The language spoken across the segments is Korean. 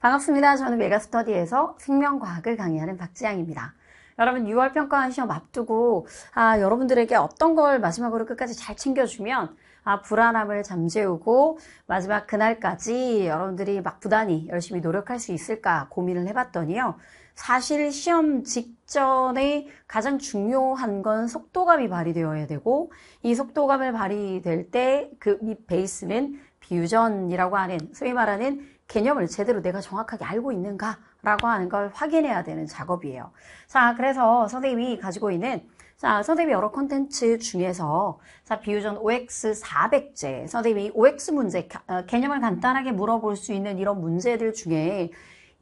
반갑습니다. 저는 메가스터디에서 생명과학을 강의하는 박지양입니다. 여러분 6월 평가원 시험 앞두고 아, 여러분들에게 어떤 걸 마지막으로 끝까지 잘 챙겨주면 아, 불안함을 잠재우고 마지막 그날까지 여러분들이 막 부단히 열심히 노력할 수 있을까 고민을 해봤더니요. 사실 시험 직전에 가장 중요한 건 속도감이 발휘되어야 되고 이 속도감을 발휘될 때 그 밑 베이스는 비유전이라고 하는 소위 말하는 개념을 제대로 내가 정확하게 알고 있는가라고 하는 걸 확인해야 되는 작업이에요. 자, 그래서 선생님이 가지고 있는 자, 선생님이 여러 콘텐츠 중에서 자, 비유전 OX 400제 선생님이 OX 문제 어, 개념을 간단하게 물어볼 수 있는 이런 문제들 중에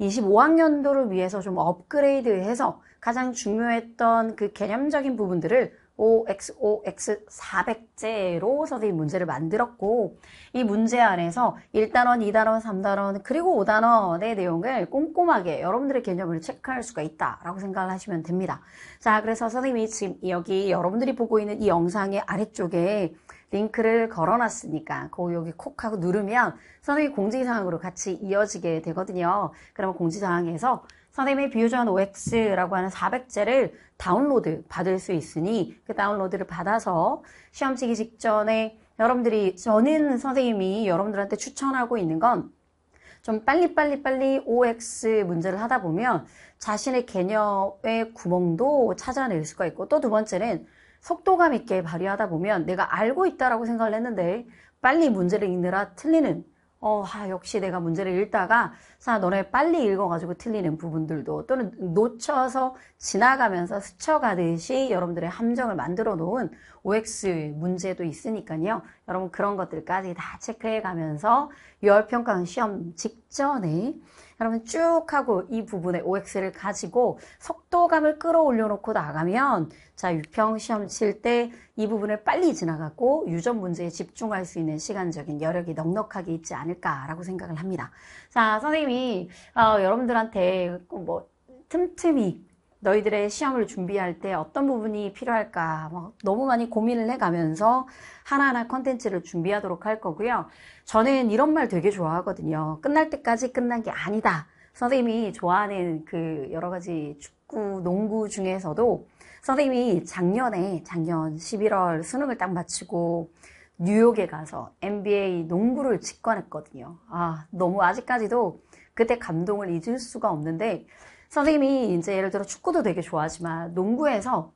25학년도를 위해서 좀 업그레이드해서 가장 중요했던 그 개념적인 부분들을 OXOX 400제로 선생님 문제를 만들었고 이 문제 안에서 1단원, 2단원, 3단원 그리고 5단원의 내용을 꼼꼼하게 여러분들의 개념을 체크할 수가 있다라고 생각을 하시면 됩니다. 자 그래서 선생님이 지금 여기 여러분들이 보고 있는 이 영상의 아래쪽에 링크를 걸어놨으니까 그 여기 콕 하고 누르면 선생님 이 공지사항으로 같이 이어지게 되거든요. 그러면 공지사항에서 선생님이 비유전 OX라고 하는 400제를 다운로드 받을 수 있으니 그 다운로드를 받아서 시험 치기 직전에 여러분들이 저는 선생님이 여러분들한테 추천하고 있는 건 좀 빨리빨리 빨리 OX 문제를 하다 보면 자신의 개념의 구멍도 찾아낼 수가 있고 또 두 번째는 속도감 있게 발휘하다 보면 내가 알고 있다라고 생각을 했는데 빨리 문제를 읽느라 틀리는 어, 아, 역시 내가 문제를 읽다가 자, 너네 빨리 읽어가지고 틀리는 부분들도 또는 놓쳐서 지나가면서 스쳐가듯이 여러분들의 함정을 만들어 놓은 OX 문제도 있으니까요. 여러분 그런 것들까지 다 체크해 가면서 6월 평가원 시험 직전에 여러분 쭉 하고 이 부분에 OX를 가지고 속도감을 끌어올려 놓고 나가면 자, 유평 시험 칠 때 이 부분을 빨리 지나가고 유전 문제에 집중할 수 있는 시간적인 여력이 넉넉하게 있지 않을까라고 생각을 합니다. 자, 선생님이 어, 여러분들한테 뭐 틈틈이 너희들의 시험을 준비할 때 어떤 부분이 필요할까 막 뭐 너무 많이 고민을 해가면서 하나하나 컨텐츠를 준비하도록 할 거고요. 저는 이런 말 되게 좋아하거든요. 끝날 때까지 끝난 게 아니다. 선생님이 좋아하는 그 여러 가지 축구, 농구 중에서도 선생님이 작년에 작년 11월 수능을 딱 마치고 뉴욕에 가서 NBA 농구를 직관했거든요. 아, 너무 아직까지도 그때 감동을 잊을 수가 없는데 선생님이 이제 예를 들어 축구도 되게 좋아하지만 농구에서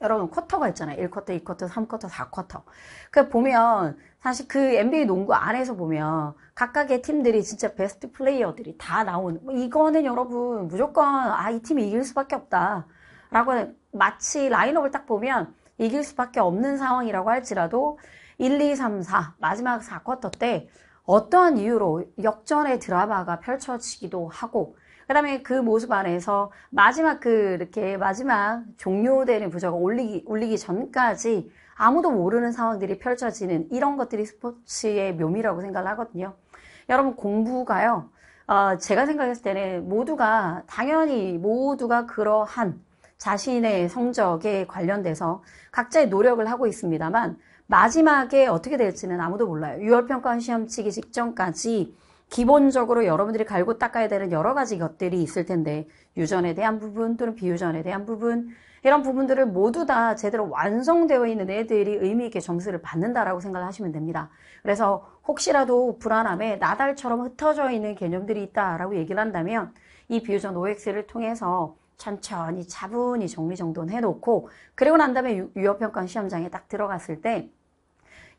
여러분 쿼터가 있잖아요. 1쿼터, 2쿼터, 3쿼터, 4쿼터. 그 보면 사실 그 NBA 농구 안에서 보면 각각의 팀들이 진짜 베스트 플레이어들이 다 나온 뭐 이거는 여러분 무조건 아 이 팀이 이길 수밖에 없다. 라고 마치 라인업을 딱 보면 이길 수밖에 없는 상황이라고 할지라도 1, 2, 3, 4 마지막 4쿼터 때 어떠한 이유로 역전의 드라마가 펼쳐지기도 하고 그다음에 그 모습 안에서 마지막 그 이렇게 마지막 종료되는 부자가 올리기 올리기 전까지 아무도 모르는 상황들이 펼쳐지는 이런 것들이 스포츠의 묘미라고 생각을 하거든요. 여러분 공부가요. 어, 제가 생각했을 때는 모두가 당연히 모두가 그러한 자신의 성적에 관련돼서 각자의 노력을 하고 있습니다만 마지막에 어떻게 될지는 아무도 몰라요. 6월 평가 원 시험 치기 직전까지 기본적으로 여러분들이 갈고 닦아야 되는 여러 가지 것들이 있을 텐데 유전에 대한 부분 또는 비유전에 대한 부분 이런 부분들을 모두 다 제대로 완성되어 있는 애들이 의미 있게 점수를 받는다라고 생각하시면 을 됩니다. 그래서 혹시라도 불안함에 나달처럼 흩어져 있는 개념들이 있다라고 얘기를 한다면 이 비유전 OX를 통해서 천천히 차분히 정리정돈해 놓고 그리고 난 다음에 유효평가 시험장에 딱 들어갔을 때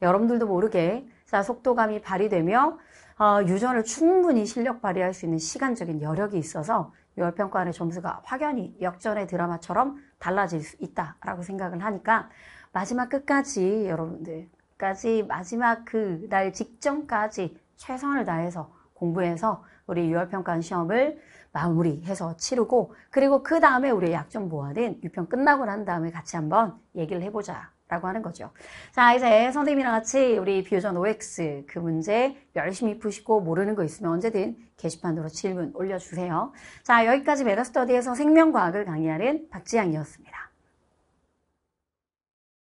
여러분들도 모르게 속도감이 발휘되며 어, 유전을 충분히 실력 발휘할 수 있는 시간적인 여력이 있어서 유월평가안의 점수가 확연히 역전의 드라마처럼 달라질 수 있다라고 생각을 하니까 마지막 끝까지 여러분들까지 마지막 그 날 직전까지 최선을 다해서 공부해서 우리 유월 평가원 시험을 마무리해서 치르고 그리고 그 다음에 우리의 약점 보완은 6평 끝나고 난 다음에 같이 한번 얘기를 해보자 라고 하는 거죠. 자, 이제 선생님이랑 같이 우리 비유전 OX 그 문제 열심히 푸시고 모르는 거 있으면 언제든 게시판으로 질문 올려주세요. 자, 여기까지 메러스터디에서 생명과학을 강의하는 박지양이었습니다.